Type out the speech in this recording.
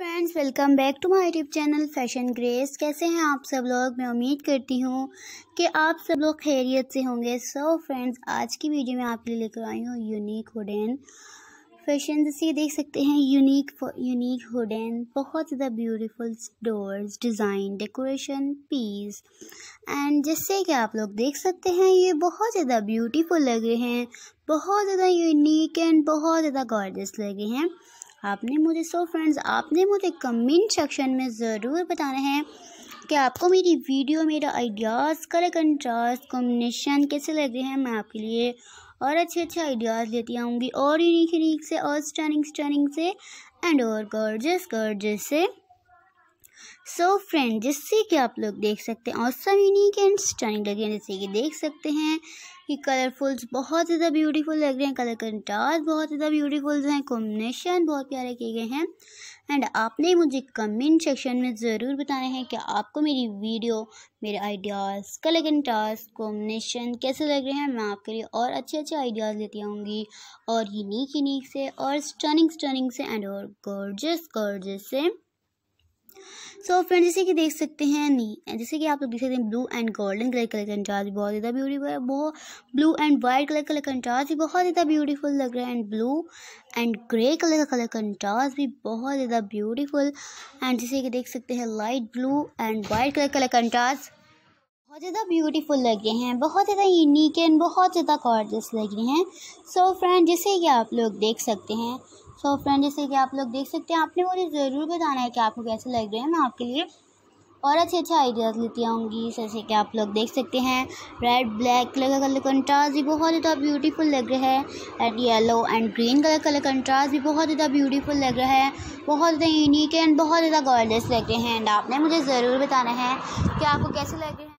friends welcome back to my YouTube channel Fashion Grace कैसे हैं आप सब लोग मैं उम्मीद करती हूँ कि आप सब लोग खैरियत से होंगे सो so, फ्रेंड्स आज की वीडियो में आपके लिए लेकर आई हूँ यूनिक हुडेन फैशन जैसे देख सकते हैं यूनिक यूनिक हुडेन बहुत ज़्यादा beautiful doors design decoration piece and जैसे कि आप लोग देख सकते हैं ये बहुत ज़्यादा ब्यूटीफुल लग रहे हैं बहुत ज़्यादा यूनिक एंड बहुत ज़्यादा गॉर्जस लगे हैं आपने मुझे सो फ्रेंड्स आपने मुझे कमेंट सेक्शन में ज़रूर बताना है कि आपको मेरी वीडियो मेरा आइडियाज़ कलर कंट्रास्ट कॉम्बिनेशन कैसे लग रहे हैं मैं आपके लिए और अच्छे अच्छे आइडियाज़ लेती आऊँगी और यूनिक यूनिक से और स्टनिंग स्टनिंग से एंड और गर्जस गर्जस से सो फ्रेंड जिससे कि आप लोग देख सकते हैं और सब यूनिक एंड स्टनिंग लगे हैं जैसे कि देख सकते हैं कि कलरफुल्स बहुत ज़्यादा ब्यूटीफुल लग रहे हैं कलर कंट्रास्ट बहुत ज़्यादा ब्यूटीफुल हैं कॉम्बिनेशन बहुत प्यारे किए गए हैं एंड आपने मुझे कमेंट सेक्शन में ज़रूर बताना है कि आपको मेरी वीडियो मेरे आइडियाज़ कलर कंट्रास्ट कॉम्बिनेशन कैसे लग रहे हैं मैं आपके लिए और अच्छे अच्छे आइडियाज़ लेती आऊँगी और यूनिक यूनिक से और स्टनिंग स्टनिंग से एंड और गोर्जस गॉर्जस से सो so, फ्रेंड जैसे कि देख सकते हैं नी जैसे कि आप लोग देख सकते हैं ब्लू एंड गोल्डन कलर का कंट्रास्ट बहुत ज़्यादा ब्यूटीफुल है बहुत ब्लू एंड वाइट कलर का कंट्रास्ट भी बहुत ज़्यादा ब्यूटीफुल लग रहा है and blue and grey colour का कलर कंट्रास्ट भी बहुत ज़्यादा ब्यूटीफुल एंड जैसे कि देख सकते हैं light blue and white colour का कंट्रास्ट बहुत ज़्यादा ब्यूटीफुल लग रहे हैं बहुत ज़्यादा यूनिक एंड बहुत ज़्यादा गॉर्जस लग रहे हैं सो so फ्रेंड जैसे कि आप लोग देख सकते हैं सो so फ्रेंड जैसे कि आप लोग देख सकते हैं आपने मुझे ज़रूर बताना है कि आपको कैसे लग रहे हैं मैं आपके लिए और अच्छे अच्छे आइडियाज़ लेती आऊँगी जैसे कि आप लोग देख सकते हैं रेड ब्लैक कलर का कलर कंट्रास्ट भी बहुत ज़्यादा ब्यूटीफुल लग रहा है and yellow and green colour colour contrast भी बहुत ज़्यादा ब्यूटीफुल लग रहा है बहुत ज़्यादा यूनिक एंड बहुत ज़्यादा गॉर्डस लग रहे हैं एंड आपने मुझे ज़रूर बताना है कि आपको कैसे लग रहे हैं